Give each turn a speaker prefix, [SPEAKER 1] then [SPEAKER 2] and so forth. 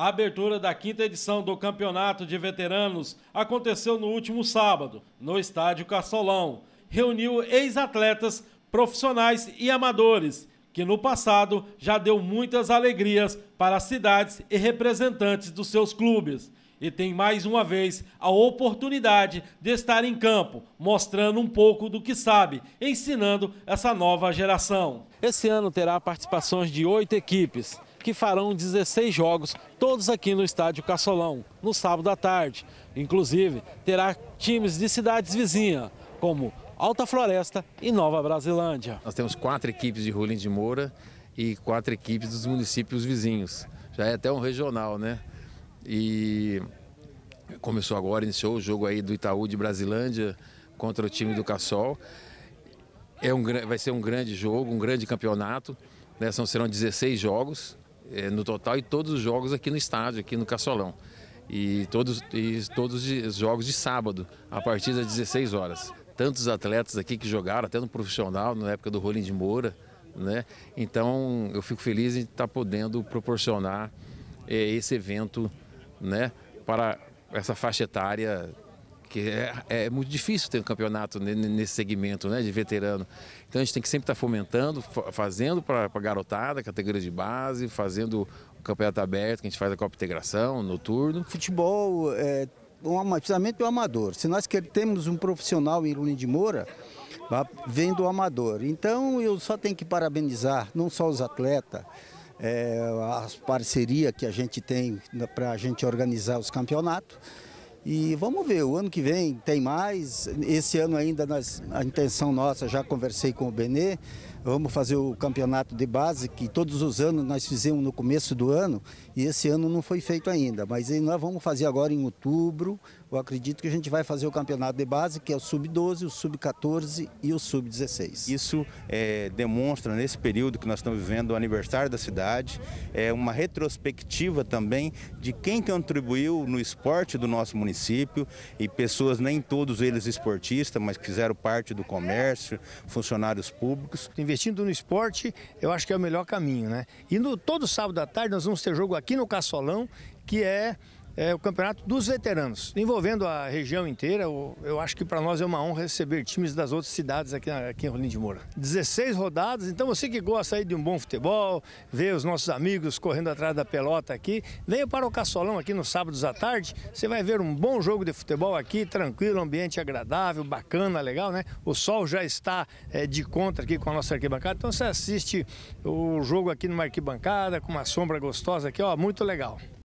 [SPEAKER 1] A abertura da quinta edição do Campeonato de Veteranos aconteceu no último sábado, no Estádio Caçolão. Reuniu ex-atletas, profissionais e amadores, que no passado já deu muitas alegrias para as cidades e representantes dos seus clubes. E tem mais uma vez a oportunidade de estar em campo, mostrando um pouco do que sabe, ensinando essa nova geração. Esse ano terá participações de oito equipes que farão 16 jogos, todos aqui no estádio Caçolão, no sábado à tarde. Inclusive, terá times de cidades vizinhas, como Alta Floresta e Nova Brasilândia. Nós temos quatro
[SPEAKER 2] equipes de Rolim de Moura e quatro equipes dos municípios vizinhos. Já é até um regional, né? E começou agora, iniciou o jogo aí do Itaú de Brasilândia contra o time do Cassol. É um, vai ser um grande jogo, um grande campeonato. Né? São, serão 16 jogos. É, no total e todos os jogos aqui no estádio, aqui no Caçolão. E todos, e todos os jogos de sábado, a partir das 16 horas. Tantos atletas aqui que jogaram, até no profissional, na época do Rolim de Moura. Né? Então, eu fico feliz em estar tá podendo proporcionar é, esse evento né, para essa faixa etária porque é, é, muito difícil ter um campeonato nesse segmento né, de veterano. Então a gente tem que sempre estar tá fomentando, fazendo para a garotada, categoria de base, fazendo o campeonato aberto, que a gente
[SPEAKER 3] faz a Copa Integração, noturno. Futebol é um, precisamente o amador. Se nós temos um profissional em Lulim de Moura, vem do amador. Então eu só tenho que parabenizar não só os atletas, é, as parcerias que a gente tem para a gente organizar os campeonatos, e vamos ver, o ano que vem tem mais. Esse ano ainda nós, a intenção nossa, já conversei com o Benê, vamos fazer o campeonato de base, que todos os anos nós fizemos no começo do ano, e esse ano não foi feito ainda. Mas nós vamos fazer agora em outubro. Eu acredito que a gente vai fazer o campeonato de base, que é o sub-12, o sub-14 e o sub-16. Isso é, demonstra, nesse período que nós estamos vivendo, o aniversário da cidade, é uma retrospectiva também de quem contribuiu no esporte do nosso município município e pessoas, nem todos
[SPEAKER 4] eles esportistas, mas fizeram parte do comércio, funcionários públicos. Investindo no esporte, eu acho que é o melhor caminho, né? E no, todo sábado à tarde nós vamos ter jogo aqui no Caçolão, que é é, o campeonato dos veteranos, envolvendo a região inteira. Eu acho que para nós é uma honra receber times das outras cidades aqui, aqui em Rolim de Moura. 16 rodadas, então você que gosta aí de um bom futebol, ver os nossos amigos correndo atrás da pelota aqui, venha para o Caçolão aqui nos sábados à tarde, você vai ver um bom jogo de futebol aqui, tranquilo, ambiente agradável, bacana, legal, né? O sol já está é, de contra aqui com a nossa arquibancada, então você assiste o jogo aqui numa arquibancada, com uma sombra gostosa aqui, ó, muito legal.